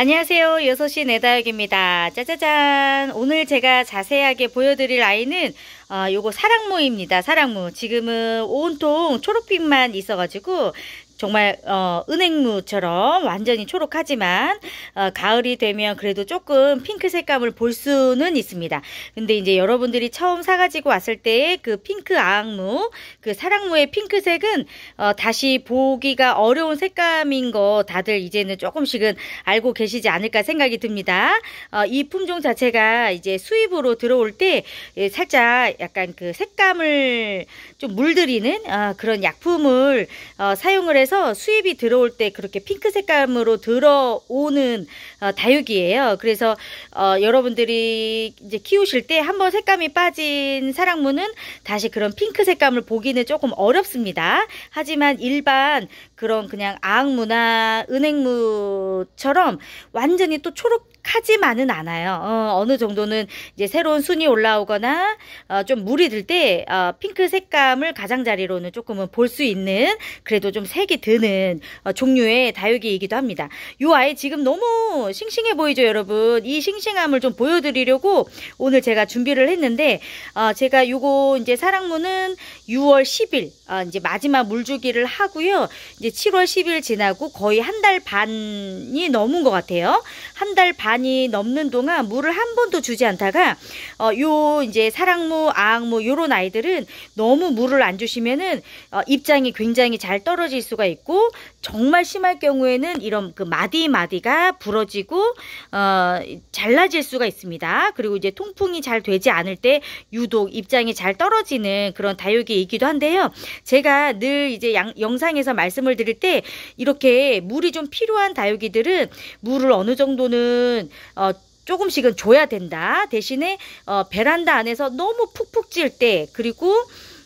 안녕하세요. 6시 내다육입니다. 짜자잔. 오늘 제가 자세하게 보여드릴 아이는 어, 요거 사랑모입니다사랑모 지금은 온통 초록빛만 있어가지고 정말 어, 은행무처럼 완전히 초록하지만 어, 가을이 되면 그래도 조금 핑크 색감을 볼 수는 있습니다. 근데 이제 여러분들이 처음 사가지고 왔을 때 그 핑크 아악무, 그 사랑무의 핑크색은 어, 다시 보기가 어려운 색감인 거 다들 이제는 조금씩은 알고 계시지 않을까 생각이 듭니다. 어, 이 품종 자체가 이제 수입으로 들어올 때 예, 살짝 약간 그 색감을 좀 물들이는 어, 그런 약품을 어, 사용을 해서 그서 수입이 들어올 때 그렇게 핑크 색감으로 들어오는 어, 다육이에요. 그래서 어, 여러분들이 이제 키우실 때 한번 색감이 빠진 사랑무는 다시 그런 핑크 색감을 보기는 조금 어렵습니다. 하지만 일반 그런 그냥 아흑무나 은행무처럼 완전히 또 초록 하지만은 않아요. 어, 느 정도는 이제 새로운 순이 올라오거나 어, 좀 물이 들때 어, 핑크 색감을 가장자리로는 조금은 볼 수 있는 그래도 좀 색이 드는 어, 종류의 다육이이기도 합니다. 요 아이 지금 너무 싱싱해 보이죠 여러분. 이 싱싱함을 좀 보여드리려고 오늘 제가 준비를 했는데 어, 제가 요거 이제 사랑무는 6월 10일 어, 이제 마지막 물주기를 하고요. 이제 7월 10일 지나고 거의 한 달 반이 넘은 것 같아요. 한달반 많이 넘는 동안 물을 한 번도 주지 않다가 어, 요 이제 사랑무, 아학무 요런 아이들은 너무 물을 안 주시면은 어, 입장이 굉장히 잘 떨어질 수가 있고 정말 심할 경우에는 이런 그 마디 마디가 부러지고 어, 잘라질 수가 있습니다. 그리고 이제 통풍이 잘 되지 않을 때 유독 입장이 잘 떨어지는 그런 다육이이기도 한데요. 제가 늘 이제 양, 영상에서 말씀을 드릴 때 이렇게 물이 좀 필요한 다육이들은 물을 어느 정도는 어, 조금씩은 줘야 된다. 대신에 어, 베란다 안에서 너무 푹푹 찔 때 그리고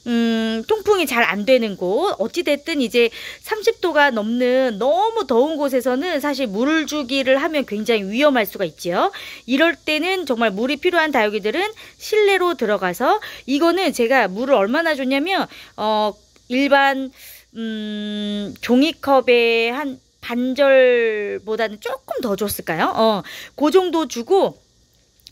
음, 통풍이 잘 안 되는 곳, 어찌됐든 이제 30도가 넘는 너무 더운 곳에서는 사실 물을 주기를 하면 굉장히 위험할 수가 있죠 이럴 때는 정말 물이 필요한 다육이들은 실내로 들어가서, 이거는 제가 물을 얼마나 줬냐면, 어, 일반, 음, 종이컵에 한 반절보다는 조금 더 줬을까요? 어, 그 정도 주고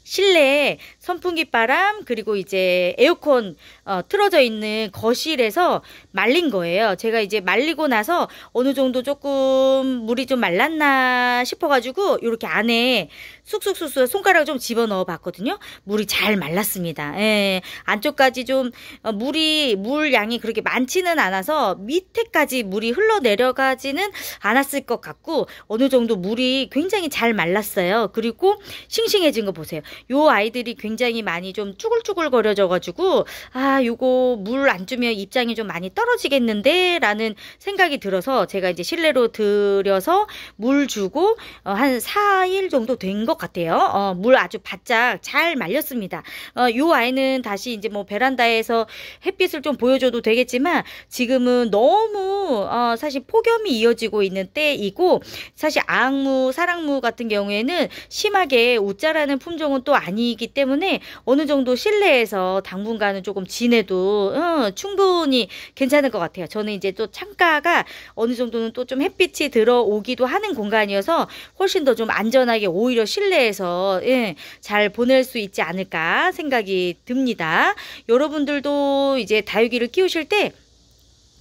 실내에 선풍기 바람 그리고 이제 에어컨 어, 틀어져 있는 거실에서 말린 거예요. 제가 이제 말리고 나서 어느 정도 조금 물이 좀 말랐나 싶어가지고 이렇게 안에 쑥쑥쑥쑥 손가락을 좀 집어넣어 봤거든요. 물이 잘 말랐습니다. 예, 안쪽까지 좀 어, 물이 물 양이 그렇게 많지는 않아서 밑에까지 물이 흘러내려가지는 않았을 것 같고 어느 정도 물이 굉장히 잘 말랐어요. 그리고 싱싱해진 거 보세요. 요 아이들이 굉장히 굉장히 많이 좀 쭈글쭈글 거려져가지고 아 요거 물 안 주면 입장이 좀 많이 떨어지겠는데 라는 생각이 들어서 제가 이제 실내로 들여서 물 주고 어, 한 4일 정도 된 것 같아요. 어, 물 아주 바짝 잘 말렸습니다. 어, 요 아이는 다시 이제 뭐 베란다에서 햇빛을 좀 보여줘도 되겠지만 지금은 너무 어, 사실 폭염이 이어지고 있는 때이고 사실 앙무, 사랑무 같은 경우에는 심하게 웃자라는 품종은 또 아니기 때문에 때문에 어느 정도 실내에서 당분간은 조금 지내도 어, 충분히 괜찮을 것 같아요. 저는 이제 또 창가가 어느 정도는 또 좀 햇빛이 들어오기도 하는 공간이어서 훨씬 더 좀 안전하게 오히려 실내에서 예, 잘 보낼 수 있지 않을까 생각이 듭니다. 여러분들도 이제 다육이를 키우실 때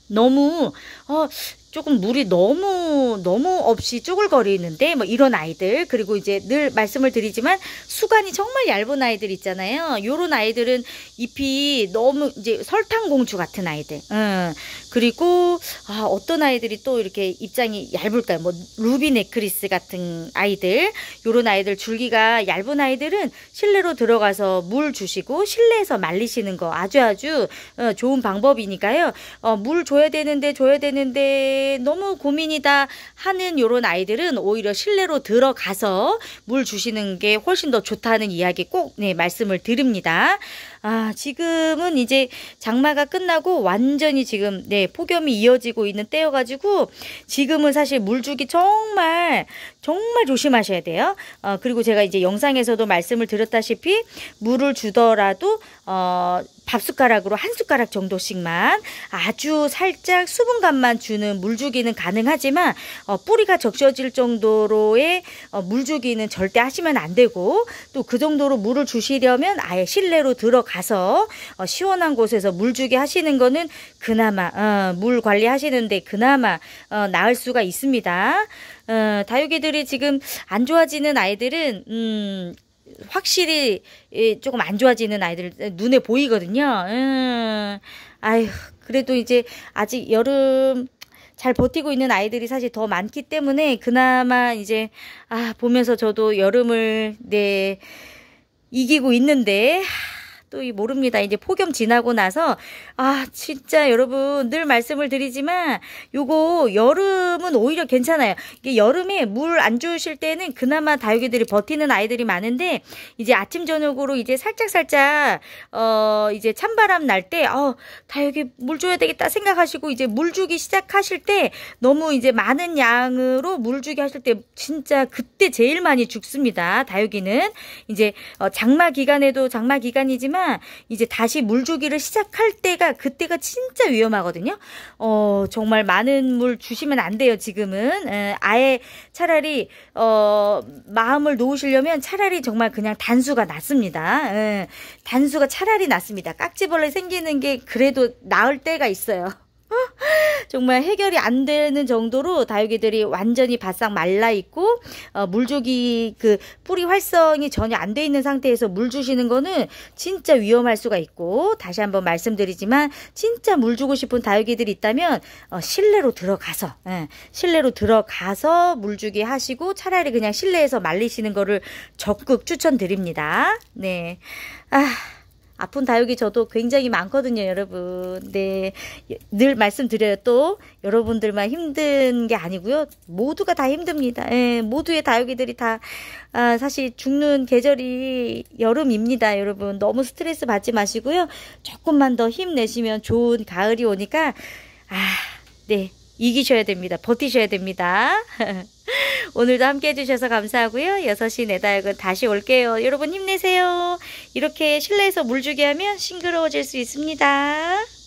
너무 어, 조금 물이 너무 너무 없이 쪼글거리는데 뭐 이런 아이들 그리고 이제 늘 말씀을 드리지만 수간이 정말 얇은 아이들 있잖아요. 요런 아이들은 잎이 너무 이제 설탕공주 같은 아이들. 음. 그리고 아, 어떤 아이들이 또 이렇게 입장이 얇을까요? 뭐 루비 네크리스 같은 아이들 요런 아이들 줄기가 얇은 아이들은 실내로 들어가서 물 주시고 실내에서 말리시는 거 아주 아주 어, 좋은 방법이니까요. 어, 물 줘야 되는데 줘야 되는 되는데 너무 고민이다 하는 요런 아이들은 오히려 실내로 들어가서 물 주시는 게 훨씬 더 좋다는 이야기 꼭 네, 말씀을 드립니다. 아, 지금은 이제 장마가 끝나고 완전히 지금 네, 폭염이 이어지고 있는 때여 가지고 지금은 사실 물주기 정말 정말 조심하셔야 돼요. 어, 그리고 제가 이제 영상에서도 말씀을 드렸다시피 물을 주더라도 어, 밥숟가락으로 한 숟가락 정도씩만 아주 살짝 수분감만 주는 물주기는 가능하지만 어, 뿌리가 적셔질 정도로의 어, 물주기는 절대 하시면 안 되고 또 그 정도로 물을 주시려면 아예 실내로 들어가 가서 어, 시원한 곳에서 물 주게 하시는 거는 그나마 어, 물 관리하시는데 그나마 어, 나을 수가 있습니다. 어, 다육이들이 지금 안 좋아지는 아이들은 음, 확실히 예, 조금 안 좋아지는 아이들 눈에 보이거든요. 음, 아휴 그래도 이제 아직 여름 잘 버티고 있는 아이들이 사실 더 많기 때문에 그나마 이제 아 보면서 저도 여름을 네 이기고 있는데 또이 모릅니다. 이제 폭염 지나고 나서 아 진짜 여러분 늘 말씀을 드리지만 요거 여름은 오히려 괜찮아요. 이게 여름에 물 안 주실 때는 그나마 다육이들이 버티는 아이들이 많은데 이제 아침 저녁으로 이제 살짝 살짝 어 이제 찬바람 날 때 어 다육이 물 줘야 되겠다 생각하시고 이제 물 주기 시작하실 때 너무 이제 많은 양으로 물 주기 하실 때 진짜 그때 제일 많이 죽습니다. 다육이는 이제 어, 장마 기간에도 장마 기간이지만 했지만 이제 다시 물주기를 시작할 때가 그때가 진짜 위험하거든요. 어, 정말 많은 물 주시면 안 돼요, 지금은. 에, 아예 차라리 어, 마음을 놓으시려면 차라리 정말 그냥 단수가 낫습니다. 에, 단수가 차라리 낫습니다. 깍지벌레 생기는 게 그래도 나을 때가 있어요. 정말 해결이 안 되는 정도로 다육이들이 완전히 바싹 말라 있고 어, 물조기그 뿌리 활성이 전혀 안 돼 있는 상태에서 물 주시는 거는 진짜 위험할 수가 있고 다시 한번 말씀드리지만 진짜 물 주고 싶은 다육이들이 있다면 어, 실내로 들어가서 예, 실내로 들어가서 물 주기 하시고 차라리 그냥 실내에서 말리시는 거를 적극 추천드립니다. 네. 아. 아픈 다육이 저도 굉장히 많거든요, 여러분. 네, 늘 말씀드려요. 또 여러분들만 힘든 게 아니고요. 모두가 다 힘듭니다. 예, 모두의 다육이들이 다 아, 사실 죽는 계절이 여름입니다, 여러분. 너무 스트레스 받지 마시고요. 조금만 더 힘내시면 좋은 가을이 오니까 아, 네, 이기셔야 됩니다. 버티셔야 됩니다. 오늘도 함께 해주셔서 감사하고요. 6시 내다역은 다시 올게요. 여러분 힘내세요. 이렇게 실내에서 물 주게 하면 싱그러워질 수 있습니다.